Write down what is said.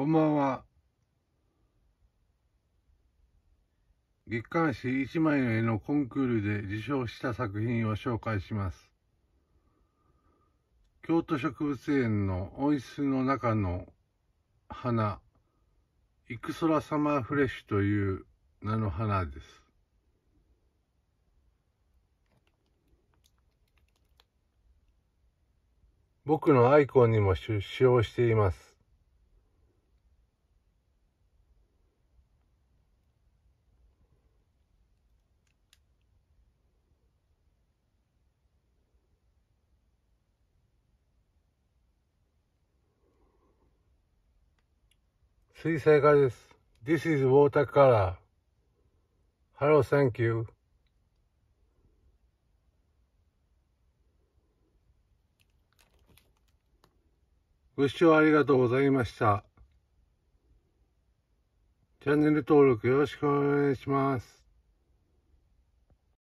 こんばんは。月刊誌一枚の絵のコンクールで受賞した作品を紹介します。京都植物園の温室の中の花、イクソラサマーフレッシュという名の花です。僕のアイコンにも使用しています。水彩画です。This is watercolor. Hello, thank you. ご視聴ありがとうございました。チャンネル登録よろしくお願いします。